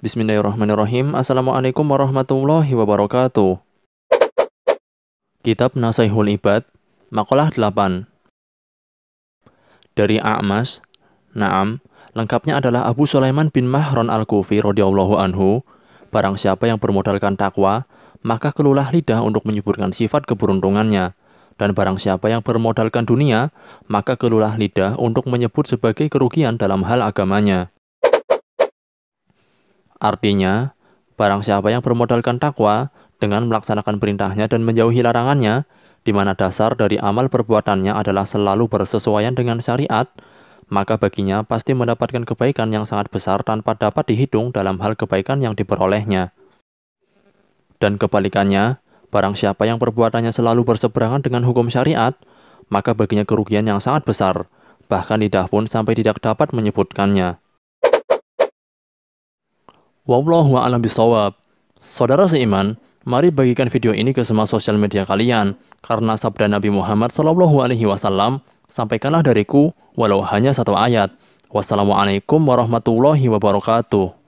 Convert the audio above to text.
Bismillahirrahmanirrahim. Assalamualaikum warahmatullahi wabarakatuh. Kitab Nasaihul Ibad, Makalah 8. Dari A'mas, Naam, lengkapnya adalah Abu Sulaiman bin Mahron Al-Kufi radhiyallahu anhu, barang siapa yang bermodalkan takwa, maka kelulah lidah untuk menyuburkan sifat keberuntungannya. Dan barang siapa yang bermodalkan dunia, maka kelulah lidah untuk menyebut sebagai kerugian dalam hal agamanya. Artinya, barang siapa yang bermodalkan takwa dengan melaksanakan perintahnya dan menjauhi larangannya, di mana dasar dari amal perbuatannya adalah selalu bersesuaian dengan syariat, maka baginya pasti mendapatkan kebaikan yang sangat besar tanpa dapat dihitung dalam hal kebaikan yang diperolehnya. Dan kebalikannya, barang siapa yang perbuatannya selalu berseberangan dengan hukum syariat, maka baginya kerugian yang sangat besar, bahkan lidah pun sampai tidak dapat menyebutkannya. Wallahu a'lam bisawab. Saudara seiman, mari bagikan video ini ke semua sosial media kalian karena sabda Nabi Muhammad Shallallahu alaihi wasallam, sampaikanlah dariku walau hanya satu ayat. Wassalamualaikum warahmatullahi wabarakatuh.